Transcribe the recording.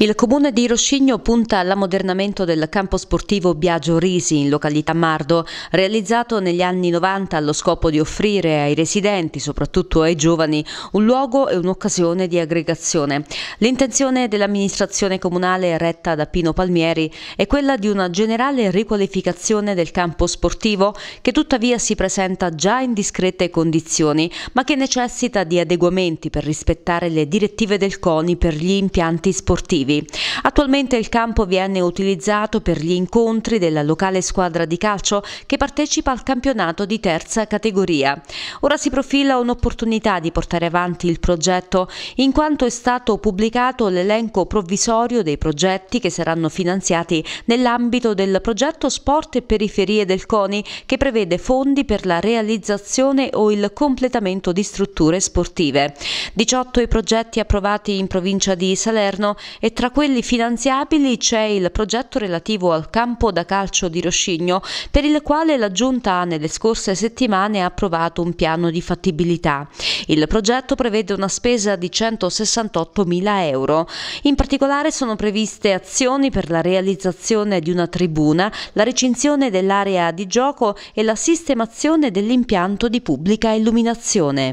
Il comune di Roscigno punta all'ammodernamento del campo sportivo Biagio Risi in località Mardo, realizzato negli anni 90 allo scopo di offrire ai residenti, soprattutto ai giovani, un luogo e un'occasione di aggregazione. L'intenzione dell'amministrazione comunale retta da Pino Palmieri è quella di una generale riqualificazione del campo sportivo che tuttavia si presenta già in discrete condizioni, ma che necessita di adeguamenti per rispettare le direttive del CONI per gli impianti sportivi sportivi. Attualmente il campo viene utilizzato per gli incontri della locale squadra di calcio che partecipa al campionato di terza categoria. Ora si profila un'opportunità di portare avanti il progetto in quanto è stato pubblicato l'elenco provvisorio dei progetti che saranno finanziati nell'ambito del progetto Sport e Periferie del CONI che prevede fondi per la realizzazione o il completamento di strutture sportive. 18 i progetti approvati in provincia di Salerno e tra quelli finanziabili c'è il progetto relativo al campo da calcio di Roscigno, per il quale la Giunta nelle scorse settimane ha approvato un piano di fattibilità. Il progetto prevede una spesa di 168 mila euro. In particolare sono previste azioni per la realizzazione di una tribuna, la recinzione dell'area di gioco e la sistemazione dell'impianto di pubblica illuminazione.